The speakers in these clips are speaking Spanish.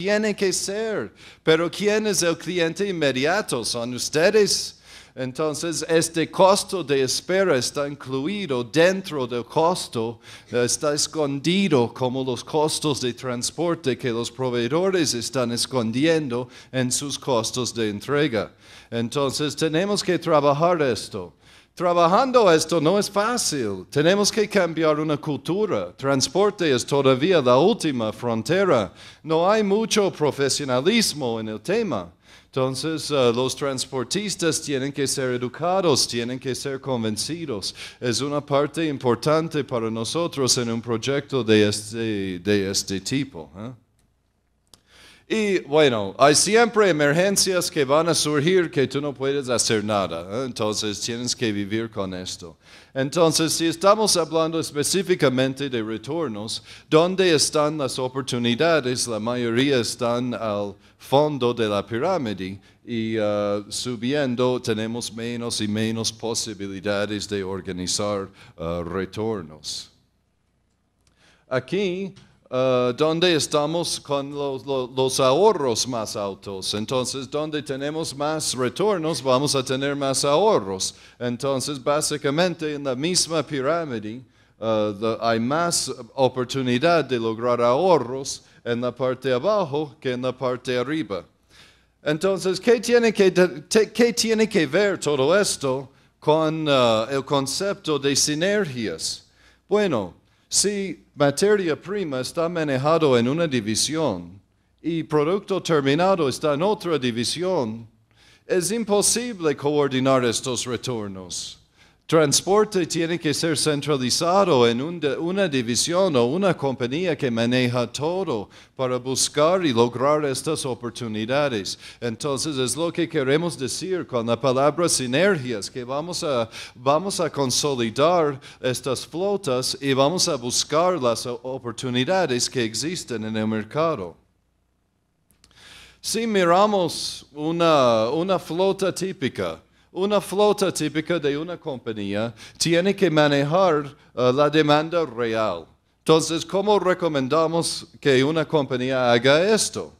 tiene que ser. Pero ¿quién es el cliente inmediato? Son ustedes. Entonces, este costo de espera está incluido dentro del costo, está escondido como los costos de transporte que los proveedores están escondiendo en sus costos de entrega. Entonces, tenemos que trabajar esto. Trabajando esto no es fácil. Tenemos que cambiar una cultura. Transporte es todavía la última frontera. No hay mucho profesionalismo en el tema. Entonces, eh, los transportistas tienen que ser educados, tienen que ser convencidos. Es una parte importante para nosotros en un proyecto de este, este tipo. ¿eh? Y bueno, hay siempre emergencias que van a surgir que tú no puedes hacer nada. ¿eh? Entonces tienes que vivir con esto. Entonces, si estamos hablando específicamente de retornos, ¿dónde están las oportunidades? La mayoría están al fondo de la pirámide y uh, subiendo tenemos menos y menos posibilidades de organizar uh, retornos. Aquí donde eh, ¿Dónde estamos con los, ahorros más altos? Entonces, donde tenemos más retornos, vamos a tener más ahorros. Entonces, básicamente en la misma pirámide eh, hay más oportunidad de lograr ahorros en la parte abajo que en la parte arriba. Entonces, ¿qué tiene que, ver todo esto con eh, el concepto de sinergias? Bueno, si materia prima está manejado en una división y producto terminado está en otra división, es imposible coordinar estos retornos transporte tiene que ser centralizado en una división o una compañía que maneja todo para buscar y lograr estas oportunidades. Entonces es lo que queremos decir con la palabra sinergias, que vamos a, consolidar estas flotas y vamos a buscar las oportunidades que existen en el mercado. Si miramos una flota típica, una flota típica de una compañía tiene que manejar eh, la demanda real. Entonces, ¿cómo recomendamos que una compañía haga esto?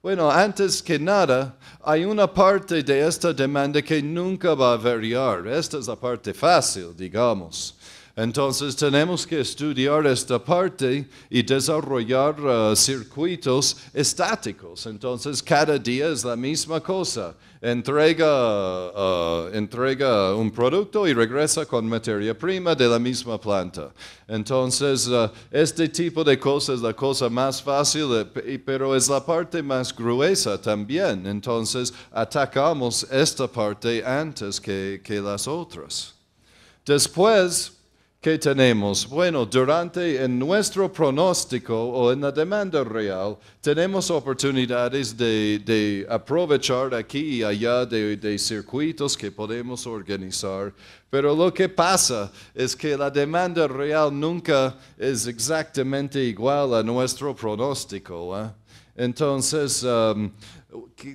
Bueno, antes que nada, hay una parte de esta demanda que nunca va a variar. Esta es la parte fácil, digamos. Entonces tenemos que estudiar esta parte y desarrollar eh, circuitos estáticos. Entonces cada día es la misma cosa. Eh, entrega, un producto y regresa con materia prima de la misma planta. Entonces eh, este tipo de cosas es la cosa más fácil, pero es la parte más gruesa también. Entonces atacamos esta parte antes que, que las otras. Después, ¿Qué tenemos? Bueno, durante en nuestro pronóstico o en la demanda real, tenemos oportunidades de, aprovechar aquí y allá de, circuitos que podemos organizar, pero lo que pasa es que la demanda real nunca es exactamente igual a nuestro pronóstico. ¿eh? Entonces, um,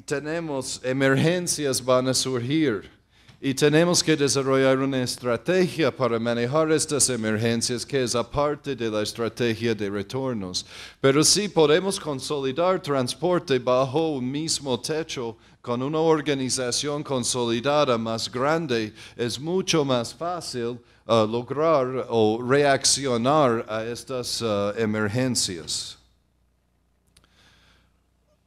tenemos emergencias van a surgir y tenemos que desarrollar una estrategia para manejar estas emergencias que es aparte de la estrategia de retornos. Pero si podemos consolidar transporte bajo un mismo techo con una organización consolidada más grande, es mucho más fácil uh, lograr o reaccionar a estas uh, emergencias.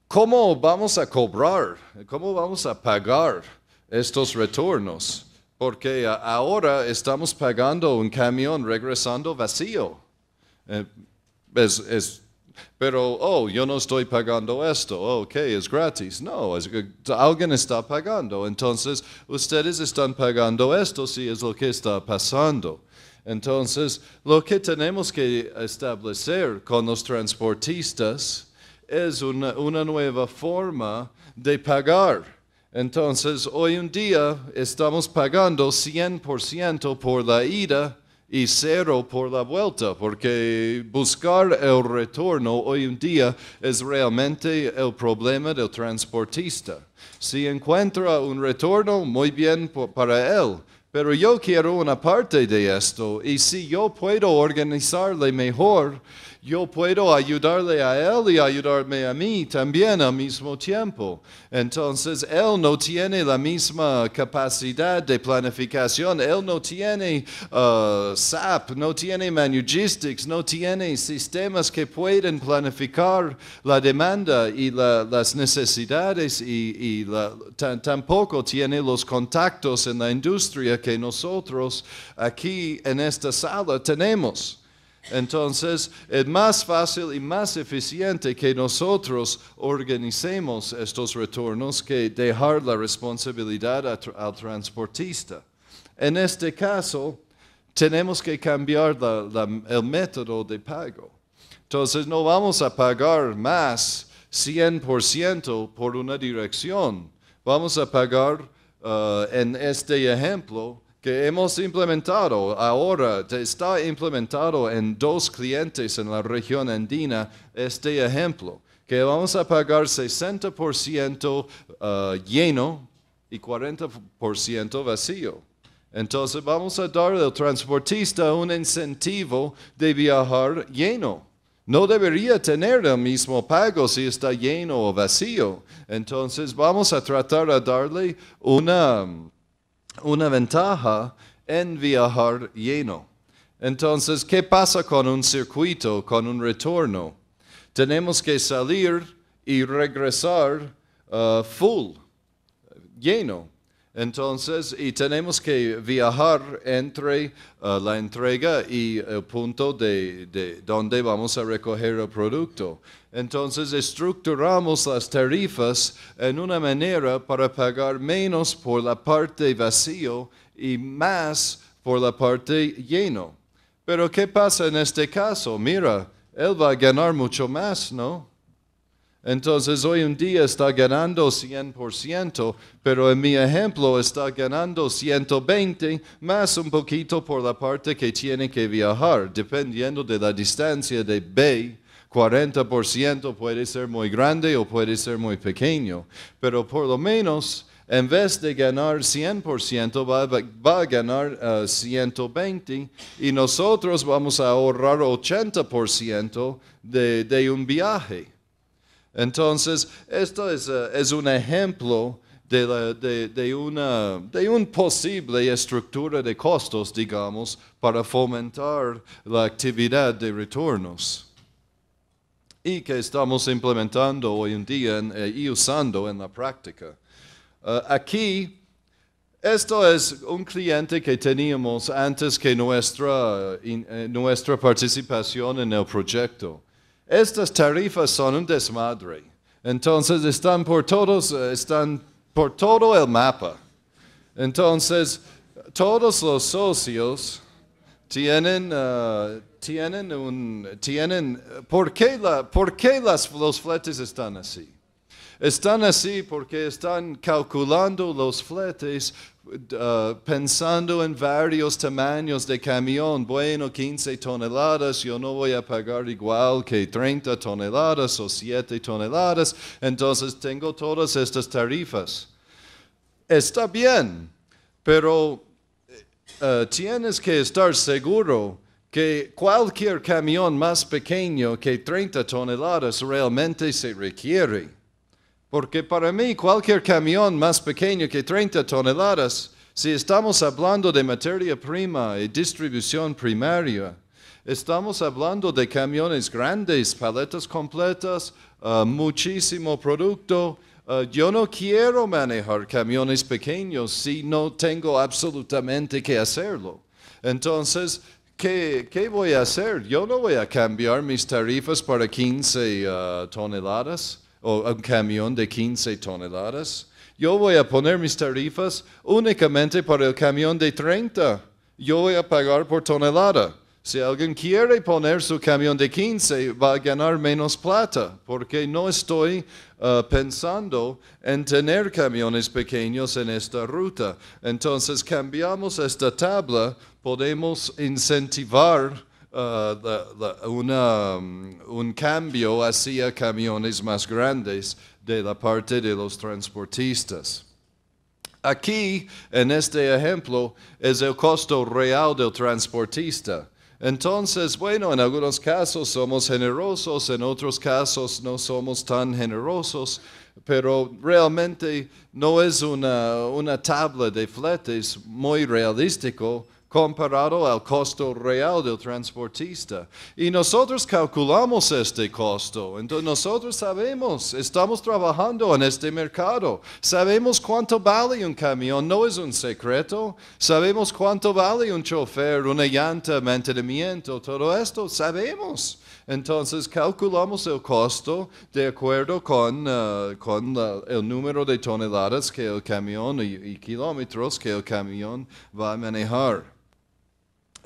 ¿Cómo vamos a cobrar? ¿Cómo vamos a pagar? estos retornos, porque ahora estamos pagando un camión regresando vacío. Eh, pero, oh, yo no estoy pagando esto, ok, es gratis. No, alguien está pagando. Entonces, ustedes están pagando esto si es lo que está pasando. Entonces, lo que tenemos que establecer con los transportistas es una, una nueva forma de pagar entonces, hoy en día estamos pagando 100% por la ida y cero por la vuelta, porque buscar el retorno hoy en día es realmente el problema del transportista. Si encuentra un retorno, muy bien para él, pero yo quiero una parte de esto y si yo puedo organizarle mejor, yo puedo ayudarle a él y ayudarme a mí también al mismo tiempo. Entonces, él no tiene la misma capacidad de planificación, él no tiene uh, SAP, no tiene Manugistics, no tiene sistemas que pueden planificar la demanda y las necesidades y, tampoco tiene los contactos en la industria que nosotros aquí en esta sala tenemos. Entonces, es más fácil y más eficiente que nosotros organicemos estos retornos que dejar la responsabilidad al transportista. En este caso, tenemos que cambiar el método de pago. Entonces, no vamos a pagar más 100% por una dirección. Vamos a pagar, eh, en este ejemplo, que hemos implementado ahora, está implementado en dos clientes en la región andina este ejemplo, que vamos a pagar 60% eh, lleno y 40% vacío. Entonces vamos a darle al transportista un incentivo de viajar lleno. No debería tener el mismo pago si está lleno o vacío. Entonces vamos a tratar de darle una una ventaja en viajar lleno. Entonces, ¿qué pasa con un circuito, con un retorno? Tenemos que salir y regresar uh, full, lleno. Entonces, y tenemos que viajar entre uh, la entrega y el punto de donde vamos a recoger el producto. Entonces estructuramos las tarifas en una manera para pagar menos por la parte vacío y más por la parte lleno. Pero ¿qué pasa en este caso? Mira, él va a ganar mucho más, ¿no? Entonces hoy en día está ganando 100%, pero en mi ejemplo está ganando 120 más un poquito por la parte que tiene que viajar, dependiendo de la distancia de B 40% puede ser muy grande o puede ser muy pequeño, pero por lo menos en vez de ganar 100% va, a ganar 120 eh, y nosotros vamos a ahorrar 80% de, de un viaje. Entonces, esto es, eh, un ejemplo de, de una posible estructura de costos, digamos, para fomentar la actividad de retornos y que estamos implementando hoy en día eh, y usando en la práctica. Eh, aquí, esto es un cliente que teníamos antes que nuestra, eh, nuestra participación en el proyecto. Estas tarifas son un desmadre. Entonces están por todos, están por todo el mapa. Entonces, todos los socios tienen tienen un... Tienen, ¿por, qué los fletes están así? Están así porque están calculando los fletes uh, pensando en varios tamaños de camión, bueno, 15 toneladas, yo no voy a pagar igual que 30 toneladas o 7 toneladas, entonces tengo todas estas tarifas. Está bien, pero eh, tienes que estar seguro que cualquier camión más pequeño que 30 toneladas realmente se requiere. Porque para mí cualquier camión más pequeño que 30 toneladas, si estamos hablando de materia prima y distribución primaria, estamos hablando de camiones grandes, paletas completas, eh, muchísimo producto. Eh, yo no quiero manejar camiones pequeños si no tengo absolutamente que hacerlo. Entonces, ¿Qué, voy a hacer? Yo no voy a cambiar mis tarifas para 15 ah, toneladas o un camión de 15 toneladas. Yo voy a poner mis tarifas únicamente para el camión de 30. Yo voy a pagar por tonelada. Si alguien quiere poner su camión de 15, va a ganar menos plata, porque no estoy eh, pensando en tener camiones pequeños en esta ruta. Entonces cambiamos esta tabla, podemos incentivar eh, mm, un cambio hacia camiones más grandes de la parte de los transportistas. Aquí, en este ejemplo, es el costo real del transportista entonces, bueno, en algunos casos somos generosos, en otros casos no somos tan generosos, pero realmente no es una, una tabla de fletes muy realístico comparado al costo real del transportista. Y nosotros calculamos este costo. Entonces nosotros sabemos, estamos trabajando en este mercado. Sabemos cuánto vale un camión, no es un secreto. Sabemos cuánto vale un chofer, una llanta, mantenimiento, todo esto, sabemos. Entonces calculamos el costo de acuerdo con, eh, el número de toneladas que el camión y kilómetros que el camión va a manejar.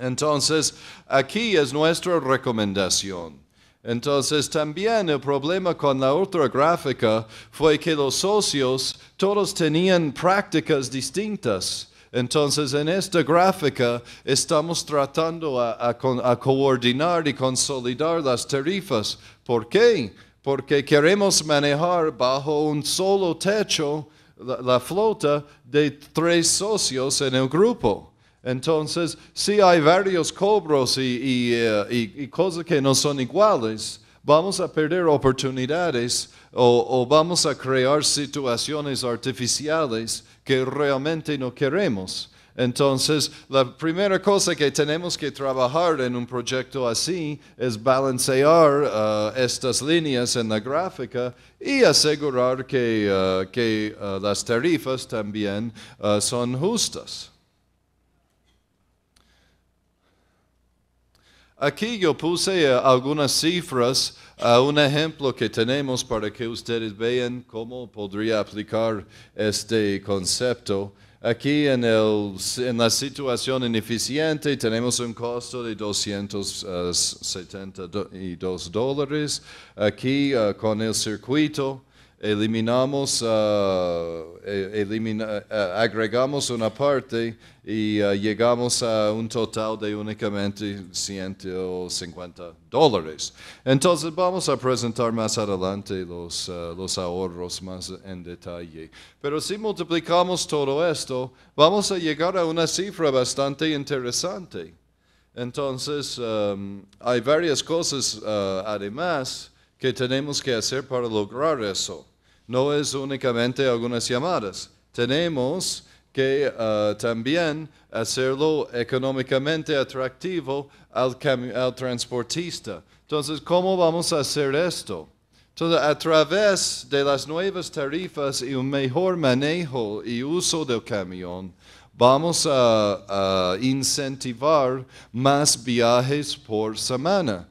Entonces, aquí es nuestra recomendación. Entonces también el problema con la otra gráfica fue que los socios todos tenían prácticas distintas. Entonces en esta gráfica estamos tratando a, a, coordinar y consolidar las tarifas. ¿Por qué? Porque queremos manejar bajo un solo techo la flota de tres socios en el grupo. Entonces, si hay varios cobros eh, y, cosas que no son iguales, vamos a perder oportunidades o, vamos a crear situaciones artificiales que realmente no queremos. Entonces, la primera cosa que tenemos que trabajar en un proyecto así es balancear eh, estas líneas en la gráfica y asegurar que, eh, que las tarifas también son justas. Aquí yo puse eh, algunas cifras, eh, un ejemplo que tenemos para que ustedes vean cómo podría aplicar este concepto. Aquí en, el, la situación ineficiente tenemos un costo de 272 eh, dólares. Aquí con el circuito eliminamos, ah, eh, eh, agregamos una parte y ah, llegamos a un total de únicamente 150 dólares. Entonces vamos a presentar más adelante ah, los, ahorros más en detalle. Pero si multiplicamos todo esto, vamos a llegar a una cifra bastante interesante. Entonces, hay varias cosas además que tenemos que hacer para lograr eso no es únicamente algunas llamadas. Tenemos que eh, también hacerlo económicamente atractivo al, transportista. Entonces, ¿cómo vamos a hacer esto? Entonces, a través de las nuevas tarifas y un mejor manejo y uso del camión, vamos a incentivar más viajes por semana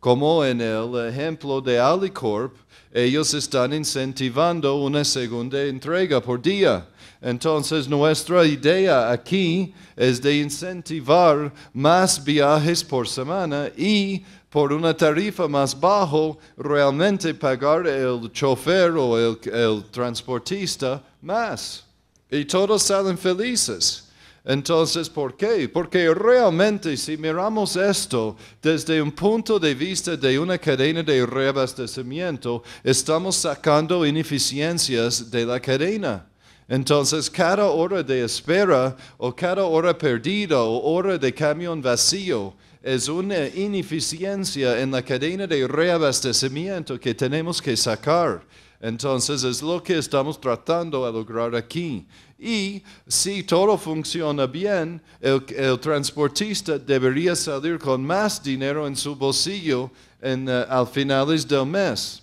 como en el ejemplo de Alicorp, ellos están incentivando una segunda entrega por día. Entonces nuestra idea aquí es de incentivar más viajes por semana y por una tarifa más bajo realmente pagar el chofer o el, transportista más. Y todos salen felices. Entonces, ¿por qué? Porque realmente si miramos esto desde un punto de vista de una cadena de reabastecimiento, estamos sacando ineficiencias de la cadena. Entonces, cada hora de espera o cada hora perdida o hora de camión vacío es una ineficiencia en la cadena de reabastecimiento que tenemos que sacar. Entonces es lo que estamos tratando de lograr aquí. Y si todo funciona bien, el, transportista debería salir con más dinero en su bolsillo eh, al finales del mes.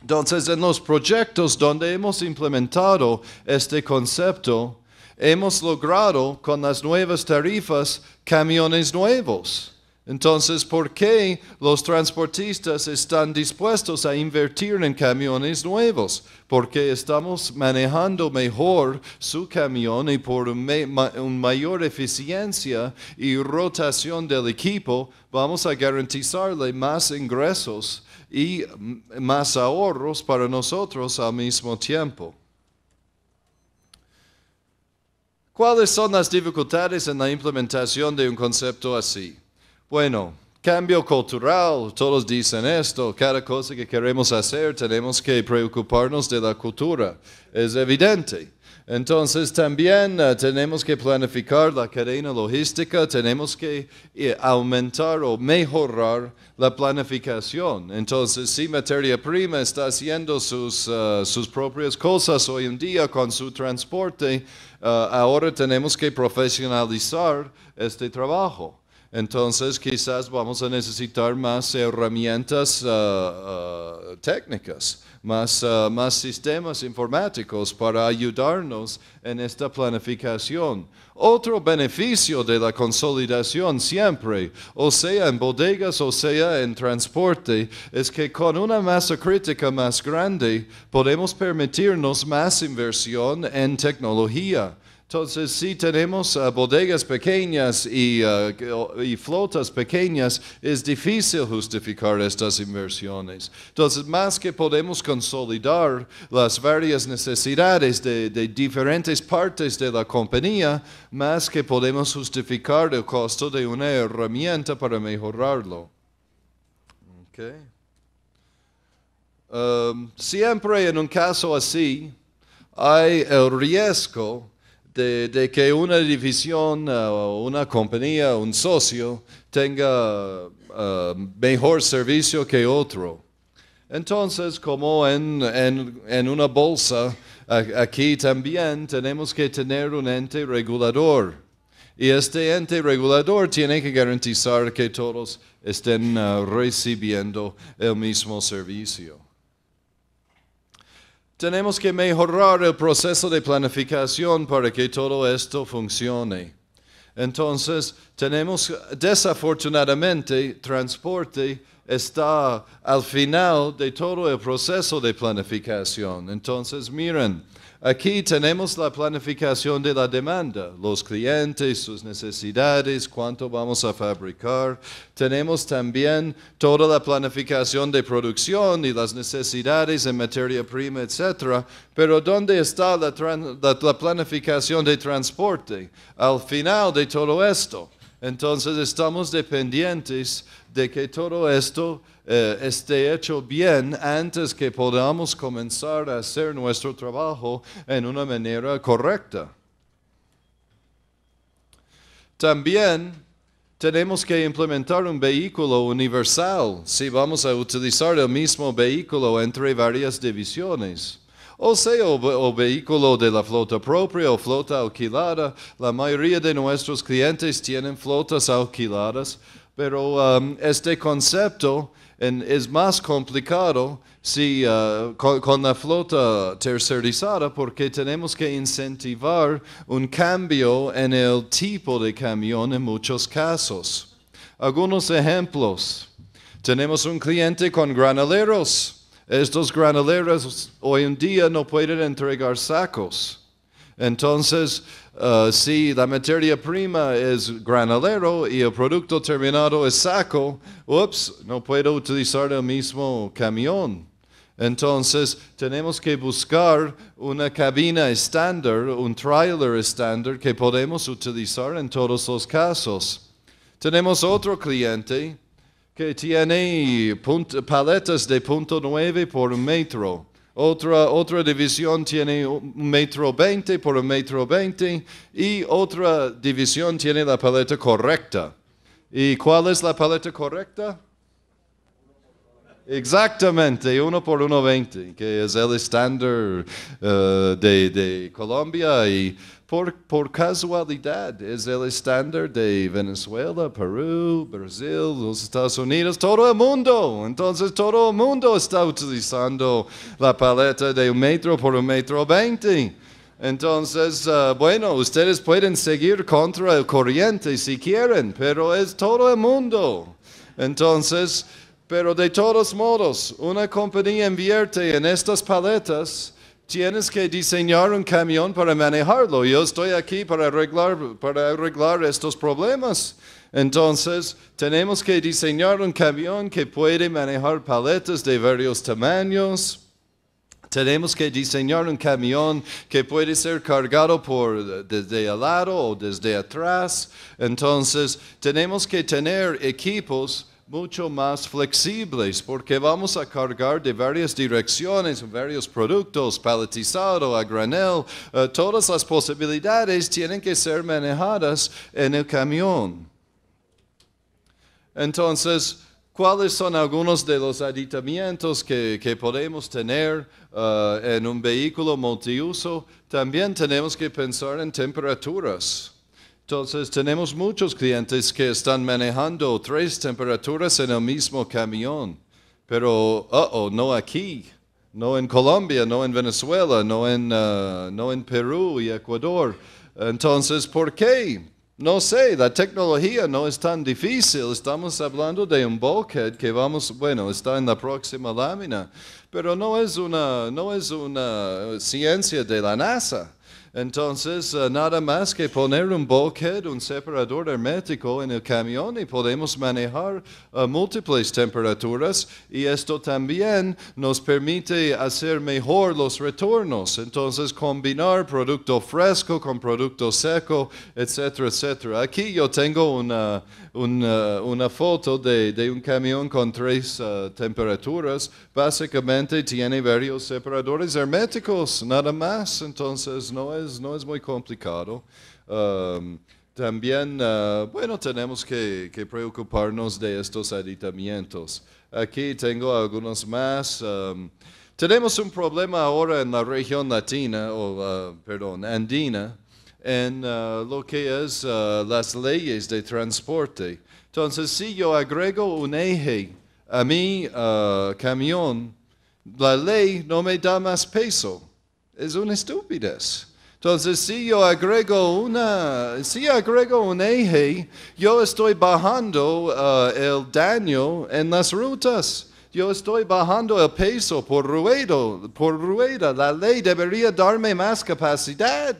Entonces, en los proyectos donde hemos implementado este concepto, hemos logrado con las nuevas tarifas camiones nuevos entonces, ¿por qué los transportistas están dispuestos a invertir en camiones nuevos? Porque estamos manejando mejor su camión y por una mayor eficiencia y rotación del equipo vamos a garantizarle más ingresos y más ahorros para nosotros al mismo tiempo. ¿Cuáles son las dificultades en la implementación de un concepto así? Bueno, cambio cultural, todos dicen esto, cada cosa que queremos hacer tenemos que preocuparnos de la cultura, es evidente. Entonces también eh, tenemos que planificar la cadena logística, tenemos que eh, aumentar o mejorar la planificación. Entonces si materia prima está haciendo sus, eh, propias cosas hoy en día con su transporte, ahora tenemos que profesionalizar este trabajo. Entonces quizás vamos a necesitar más herramientas eh, eh, técnicas, eh, más sistemas informáticos para ayudarnos en esta planificación. Otro beneficio de la consolidación siempre, o sea en bodegas o sea en transporte, es que con una masa crítica más grande podemos permitirnos más inversión en tecnología entonces, si tenemos eh, bodegas pequeñas eh, y, flotas pequeñas, es difícil justificar estas inversiones. Entonces, más que podemos consolidar las varias necesidades de, diferentes partes de la compañía, más que podemos justificar el costo de una herramienta para mejorarlo. Um, siempre en un caso así, hay el riesgo de, que una división, eh, una compañía, un socio tenga eh, mejor servicio que otro. Entonces, como en, una bolsa, aquí también tenemos que tener un ente regulador. Y este ente regulador tiene que garantizar que todos estén eh, recibiendo el mismo servicio. Tenemos que mejorar el proceso de planificación para que todo esto funcione. Entonces, tenemos, desafortunadamente, transporte está al final de todo el proceso de planificación. Entonces, miren, Aquí tenemos la planificación de la demanda, los clientes, sus necesidades, cuánto vamos a fabricar. Tenemos también toda la planificación de producción y las necesidades en materia prima, etc. Pero ¿dónde está la, la, la planificación de transporte al final de todo esto? Entonces estamos dependientes de que todo esto eh, esté hecho bien antes que podamos comenzar a hacer nuestro trabajo en una manera correcta. También tenemos que implementar un vehículo universal si vamos a utilizar el mismo vehículo entre varias divisiones. O sea, o, o, vehículo de la flota propia o flota alquilada. La mayoría de nuestros clientes tienen flotas alquiladas pero um, este concepto es más complicado uh, con, la flota tercerizada porque tenemos que incentivar un cambio en el tipo de camión en muchos casos. Algunos ejemplos. Tenemos un cliente con granaleros. Estos granaleros hoy en día no pueden entregar sacos. Entonces, eh, si la materia prima es granadero y el producto terminado es saco, ups, no puedo utilizar el mismo camión. Entonces, tenemos que buscar una cabina estándar, un trailer estándar que podemos utilizar en todos los casos. Tenemos otro cliente que tiene paletas de punto 9 por metro. Otra, otra división tiene un metro veinte por un metro veinte y otra división tiene la paleta correcta. ¿Y cuál es la paleta correcta? Exactamente, uno por 1.20, que es el estándar eh, de, Colombia y por, casualidad es el estándar de Venezuela, Perú, Brasil, los Estados Unidos, todo el mundo. Entonces todo el mundo está utilizando la paleta de un metro por un metro 20. Entonces, eh, bueno, ustedes pueden seguir contra el corriente si quieren, pero es todo el mundo. Entonces, pero de todos modos, una compañía invierte en estas paletas. Tienes que diseñar un camión para manejarlo. Yo estoy aquí para arreglar, para arreglar estos problemas. Entonces, tenemos que diseñar un camión que puede manejar paletas de varios tamaños. Tenemos que diseñar un camión que puede ser cargado por desde al lado o desde atrás. Entonces, tenemos que tener equipos mucho más flexibles porque vamos a cargar de varias direcciones, varios productos, paletizado, a granel. Eh, todas las posibilidades tienen que ser manejadas en el camión. Entonces, ¿cuáles son algunos de los aditamientos que, podemos tener eh, en un vehículo multiuso? También tenemos que pensar en temperaturas. Entonces tenemos muchos clientes que están manejando tres temperaturas en el mismo camión, pero -oh, no aquí, no en Colombia, no en Venezuela, no en, uh, no en Perú y Ecuador. Entonces, ¿por qué? No sé, la tecnología no es tan difícil. Estamos hablando de un bulkhead que vamos, bueno, está en la próxima lámina, pero no es una, no es una ciencia de la NASA. Entonces, eh, nada más que poner un bulkhead, un separador hermético en el camión y podemos manejar eh, múltiples temperaturas y esto también nos permite hacer mejor los retornos. Entonces, combinar producto fresco con producto seco, etcétera, etcétera. Aquí yo tengo una, eh, una, foto de, un camión con tres temperaturas. Básicamente tiene varios separadores herméticos, nada más. Entonces, no es no es muy complicado. también, ah, bueno, tenemos que, preocuparnos de estos aditamientos. Aquí tengo algunos más. tenemos un problema ahora en la región latina, o ah, perdón, andina, en ah, lo que es las leyes de transporte. Entonces, si yo agrego un eje a mi camión, la ley no me da más peso. Es una estupidez. Entonces, si yo agrego una, si agrego un eje, yo estoy bajando uh, el daño en las rutas. Yo estoy bajando el peso por ruedo, por rueda. La ley debería darme más capacidad.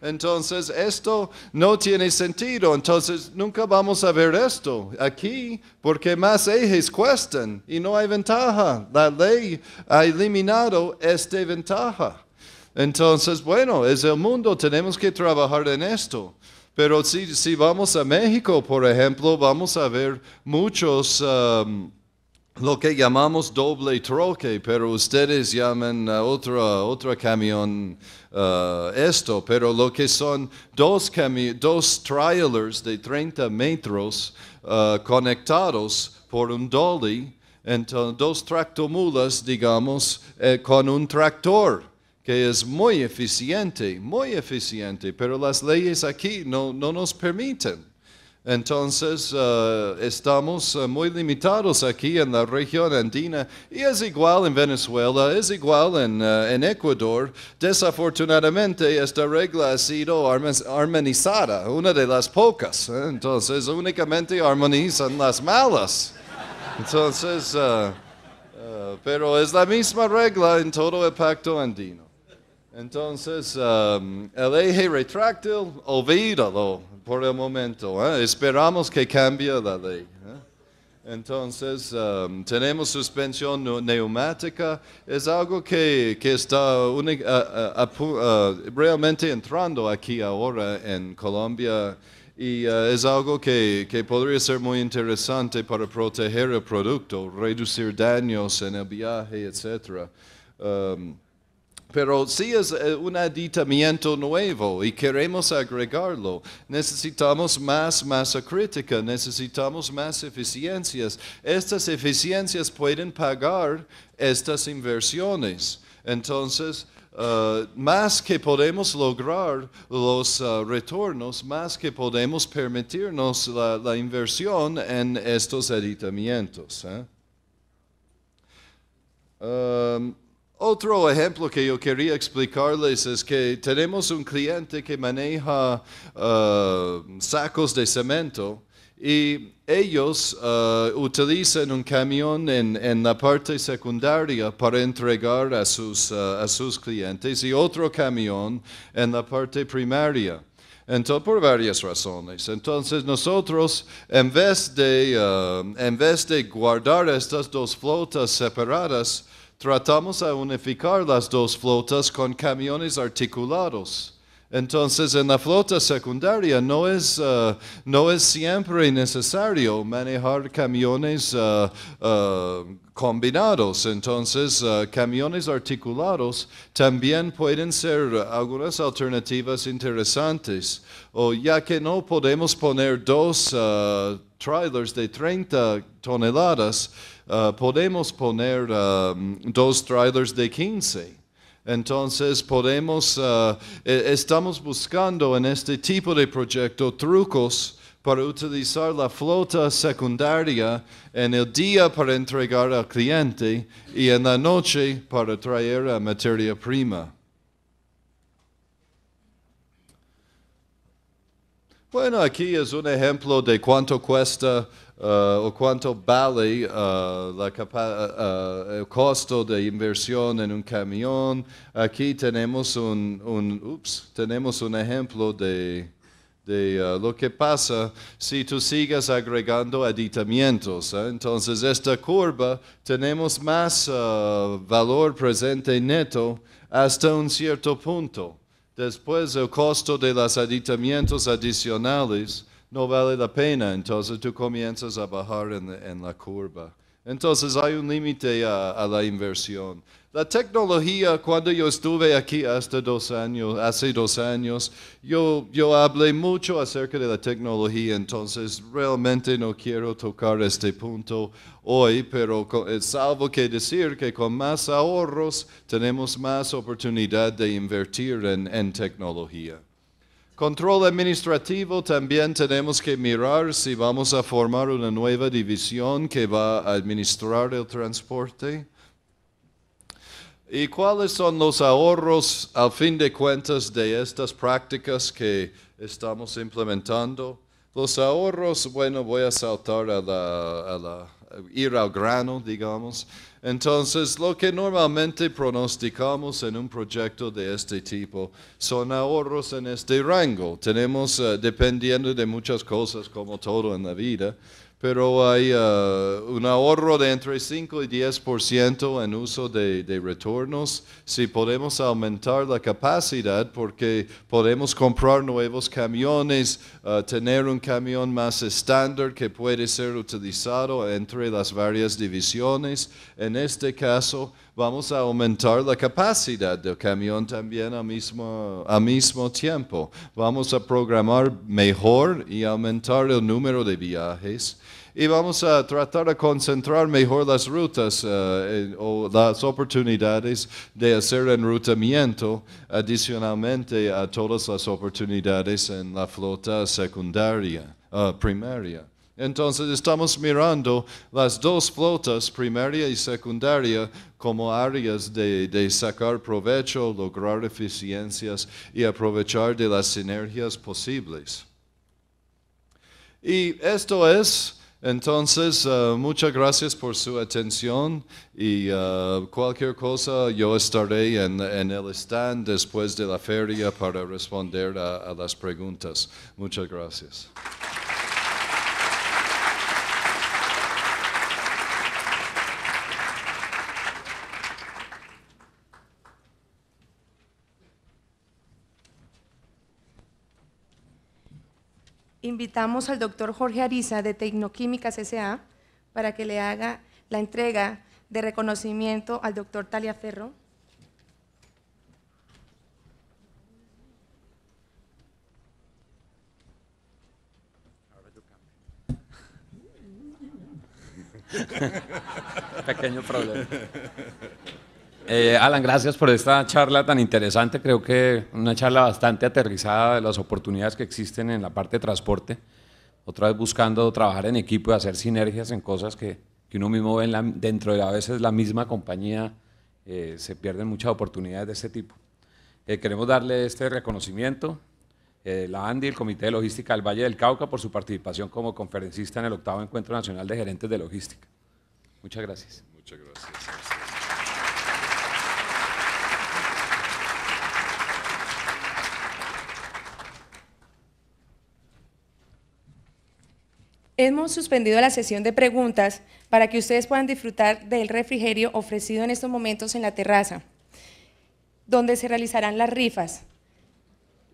Entonces, esto no tiene sentido. Entonces, nunca vamos a ver esto aquí porque más ejes cuestan y no hay ventaja. La ley ha eliminado esta ventaja. Entonces, bueno, es el mundo, tenemos que trabajar en esto. Pero si, vamos a México, por ejemplo, vamos a ver muchos... Um, lo que llamamos doble troque, pero ustedes llaman uh, a otro, camión uh, esto, pero lo que son dos, trailers de 30 metros uh, conectados por un dolly, entonces, dos tractomulas, digamos, eh, con un tractor que es muy eficiente, muy eficiente, pero las leyes aquí no, no nos permiten. Entonces, eh, estamos eh, muy limitados aquí en la región andina y es igual en Venezuela, es igual en, eh, en Ecuador. Desafortunadamente, esta regla ha sido armonizada, una de las pocas. Entonces, únicamente armonizan las malas. Entonces, pero es la misma regla en todo el pacto andino. Entonces, um, el eje retráctil, olvídalo por el momento. ¿eh? Esperamos que cambie la ley. ¿eh? Entonces, um, tenemos suspensión neumática. Es algo que, está realmente entrando aquí ahora en Colombia y uh, es algo que, podría ser muy interesante para proteger el producto, reducir daños en el viaje, etc. Pero sí es eh, un aditamiento nuevo y queremos agregarlo. Necesitamos más masa crítica, necesitamos más eficiencias. Estas eficiencias pueden pagar estas inversiones. Entonces, eh, más que podemos lograr los eh, retornos, más que podemos permitirnos la, inversión en estos aditamientos. Um, otro ejemplo que yo quería explicarles es que tenemos un cliente que maneja eh, sacos de cemento y ellos eh, utilizan un camión en, en, la parte secundaria para entregar a sus, eh, a sus clientes y otro camión en la parte primaria. Entonces, por varias razones. Entonces, nosotros, en vez de, en vez de guardar estas dos flotas separadas, Tratamos a unificar las dos flotas con camiones articulados. Entonces, en la flota secundaria no es, eh, no es siempre necesario manejar camiones eh, eh, combinados. Entonces, camiones articulados también pueden ser algunas alternativas interesantes. O ya que no podemos poner dos trailers de 30 toneladas, eh, podemos poner eh, dos trailers de 15. Entonces podemos, eh, e-, estamos buscando en este tipo de proyecto trucos para utilizar la flota secundaria en el día para entregar al cliente y en la noche para traer a materia prima. Bueno, aquí es un ejemplo de cuánto cuesta eh, o cuánto vale el eh, eh, costo de inversión en un camión. Aquí tenemos un, tenemos un ejemplo de, lo que pasa si tú sigas agregando aditamientos. Entonces, esta curva tenemos más valor presente neto hasta un cierto punto. Después, el costo de los aditamientos adicionales no vale la pena, entonces tú comienzas a bajar en, en la curva. Entonces hay un límite a, la inversión. La tecnología, cuando yo estuve aquí dos años, hace dos años, yo, hablé mucho acerca de la tecnología, entonces realmente no quiero tocar este punto hoy, pero eh, salvo que decir que con más ahorros tenemos más oportunidad de invertir en tecnología. Control administrativo, también tenemos que mirar si vamos a formar una nueva división que va a administrar el transporte. ¿Y cuáles son los ahorros al fin de cuentas de estas prácticas que estamos implementando? Los ahorros, bueno, voy a saltar a ir al grano, digamos. Entonces, lo que normalmente pronosticamos en un proyecto de este tipo son ahorros en este rango. Tenemos, eh, dependiendo de muchas cosas, como todo en la vida, pero hay eh, un ahorro de entre 5 y 10% en uso de, de, retornos si podemos aumentar la capacidad porque podemos comprar nuevos camiones, Uh, tener un camión más estándar que puede ser utilizado entre las varias divisiones. En este caso, vamos a aumentar la capacidad del camión también al mismo, al mismo tiempo. Vamos a programar mejor y aumentar el número de viajes y vamos a tratar de concentrar mejor las rutas eh, o las oportunidades de hacer enrutamiento adicionalmente a todas las oportunidades en la flota secundaria, eh, primaria. Entonces estamos mirando las dos flotas, primaria y secundaria, como áreas de, de, sacar provecho, lograr eficiencias y aprovechar de las sinergias posibles. Y esto es entonces, eh, muchas gracias por su atención y eh, cualquier cosa, yo estaré en, el stand después de la feria para responder a las preguntas. Muchas gracias. invitamos al doctor Jorge Ariza de Tecnoquímicas S.A. para que le haga la entrega de reconocimiento al doctor Talia Ferro. Pequeño problema. Eh, Alan, gracias por esta charla tan interesante. Creo que una charla bastante aterrizada de las oportunidades que existen en la parte de transporte. Otra vez buscando trabajar en equipo y hacer sinergias en cosas que, uno mismo ve dentro de a veces la misma compañía. Eh, se pierden muchas oportunidades de este tipo. Eh, queremos darle este reconocimiento. la ANDI, el Comité de Logística del Valle del Cauca, por su participación como conferencista en el octavo Encuentro Nacional de Gerentes de Logística. Muchas gracias. Muchas gracias. Hemos suspendido la sesión de preguntas para que ustedes puedan disfrutar del refrigerio ofrecido en estos momentos en la terraza, donde se realizarán las rifas.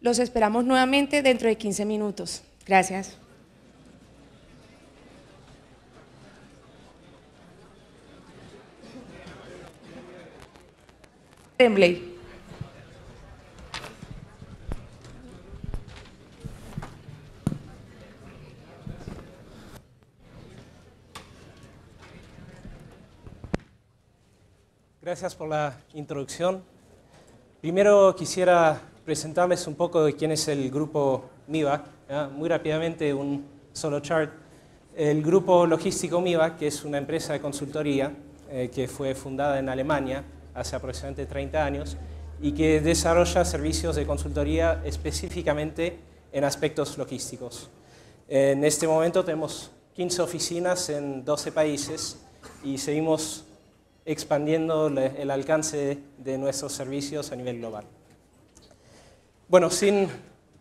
Los esperamos nuevamente dentro de 15 minutos. Gracias. Gracias por la introducción. Primero quisiera presentarles un poco de quién es el grupo MIVA. Muy rápidamente, un solo chart. El grupo logístico MIVA, que es una empresa de consultoría eh, que fue fundada en Alemania hace aproximadamente 30 años y que desarrolla servicios de consultoría específicamente en aspectos logísticos. En este momento tenemos 15 oficinas en 12 países y seguimos expandiendo el alcance de nuestros servicios a nivel global. Bueno, sin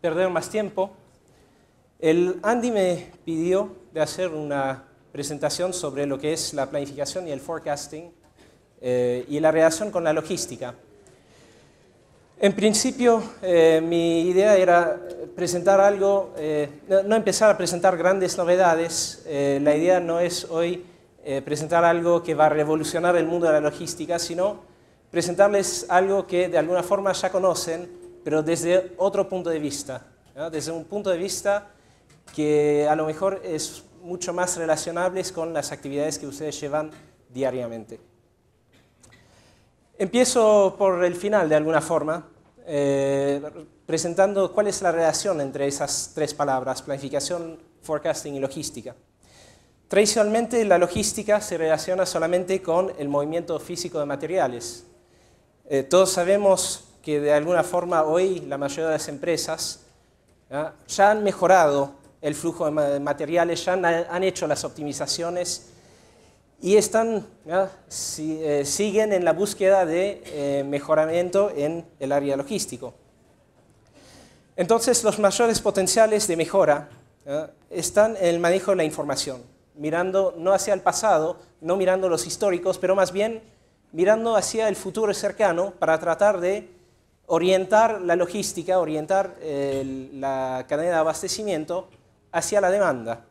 perder más tiempo, el Andy me pidió de hacer una presentación sobre lo que es la planificación y el forecasting eh, y la relación con la logística. En principio, eh, mi idea era presentar algo, eh, no, empezar a presentar grandes novedades. la idea no es hoy eh, presentar algo que va a revolucionar el mundo de la logística, sino presentarles algo que de alguna forma ya conocen, pero desde otro punto de vista, desde un punto de vista que a lo mejor es mucho más relacionable con las actividades que ustedes llevan diariamente. Empiezo por el final, de alguna forma, eh, presentando cuál es la relación entre esas tres palabras, planificación, forecasting y logística. Tradicionalmente la logística se relaciona solamente con el movimiento físico de materiales. Eh, todos sabemos que de alguna forma hoy la mayoría de las empresas ¿ya? han mejorado el flujo de materiales, ya han, hecho las optimizaciones y eh, siguen en la búsqueda de eh, mejoramiento en el área logístico. Entonces los mayores potenciales de mejora están en el manejo de la información mirando no hacia el pasado, no mirando los históricos, pero más bien mirando hacia el futuro cercano para tratar de orientar la logística, orientar eh, la cadena de abastecimiento hacia la demanda.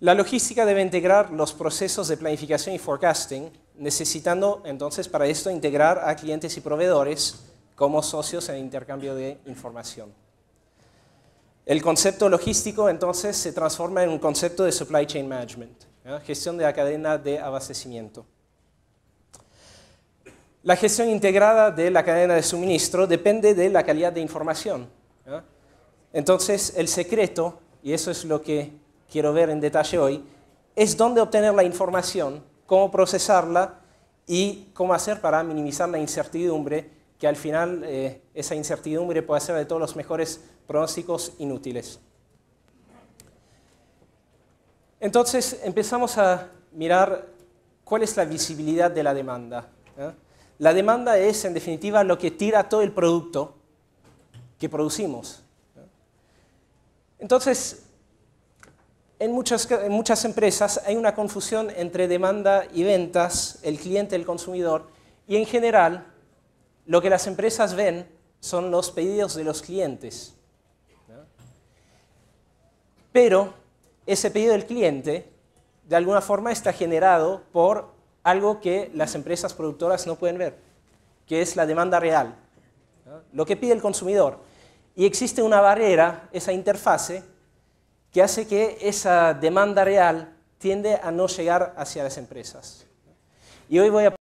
La logística debe integrar los procesos de planificación y forecasting, necesitando entonces para esto integrar a clientes y proveedores como socios en intercambio de información. El concepto logístico entonces se transforma en un concepto de supply chain management, gestión de la cadena de abastecimiento. La gestión integrada de la cadena de suministro depende de la calidad de información. Entonces, el secreto, y eso es lo que quiero ver en detalle hoy, es dónde obtener la información, cómo procesarla y cómo hacer para minimizar la incertidumbre, que al final eh, esa incertidumbre puede ser de todos los mejores pronósticos inútiles. Entonces empezamos a mirar cuál es la visibilidad de la demanda. ¿eh? La demanda es, en definitiva, lo que tira todo el producto que producimos. ¿eh? Entonces, en muchas, en muchas empresas hay una confusión entre demanda y ventas, el cliente, el consumidor, y en general lo que las empresas ven son los pedidos de los clientes pero ese pedido del cliente de alguna forma está generado por algo que las empresas productoras no pueden ver, que es la demanda real, lo que pide el consumidor. Y existe una barrera, esa interfase, que hace que esa demanda real tiende a no llegar hacia las empresas. Y hoy voy a